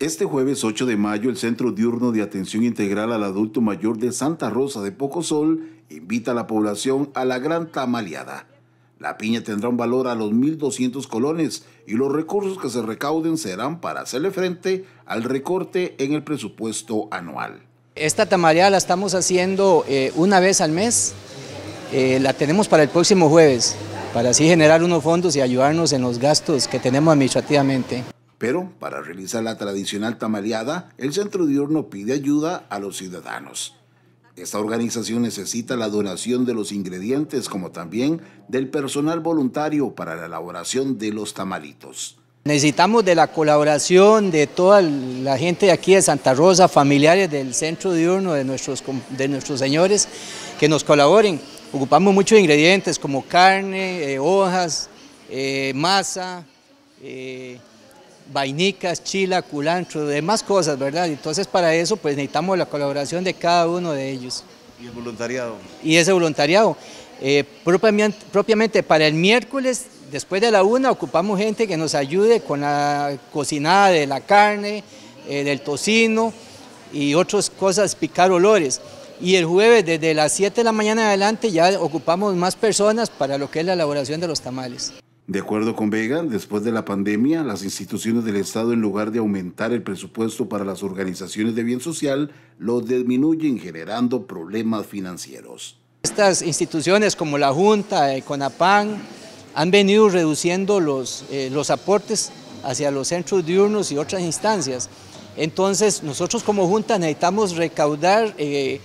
Este jueves 8 de mayo, el Centro Diurno de Atención Integral al Adulto Mayor de Santa Rosa de Pocosol invita a la población a la gran tamaleada. La piña tendrá un valor a los 1.200 colones y los recursos que se recauden serán para hacerle frente al recorte en el presupuesto anual. Esta tamaleada la estamos haciendo eh, una vez al mes, eh, la tenemos para el próximo jueves, para así generar unos fondos y ayudarnos en los gastos que tenemos administrativamente. Pero para realizar la tradicional tamaleada, el centro diurno pide ayuda a los ciudadanos. Esta organización necesita la donación de los ingredientes como también del personal voluntario para la elaboración de los tamalitos. Necesitamos de la colaboración de toda la gente de aquí de Santa Rosa, familiares del centro diurno, de nuestros, de nuestros señores, que nos colaboren. Ocupamos muchos ingredientes como carne, eh, hojas, eh, masa, eh, vainicas, chila, culantro, demás cosas, ¿verdad? Entonces para eso pues necesitamos la colaboración de cada uno de ellos. Y el voluntariado. Y ese voluntariado. Eh, propiamente, para el miércoles, después de la una, ocupamos gente que nos ayude con la cocinada de la carne, eh, del tocino y otras cosas, picar olores. Y el jueves, desde las 7 de la mañana adelante, ya ocupamos más personas para lo que es la elaboración de los tamales. De acuerdo con Vega, después de la pandemia, las instituciones del Estado, en lugar de aumentar el presupuesto para las organizaciones de bien social, lo disminuyen generando problemas financieros. Estas instituciones como la Junta, eh, CONAPAN, han venido reduciendo los, eh, los aportes hacia los centros diurnos y otras instancias. Entonces, nosotros como Junta necesitamos recaudar eh,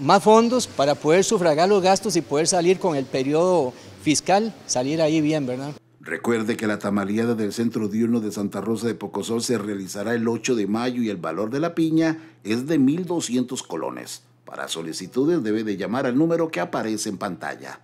más fondos para poder sufragar los gastos y poder salir con el periodo fiscal, salir ahí bien, ¿verdad? Recuerde que la tamaleada del Centro Diurno de Santa Rosa de Pocosol se realizará el 8 de mayo y el valor de la piña es de 1.200 colones. Para solicitudes debe de llamar al número que aparece en pantalla.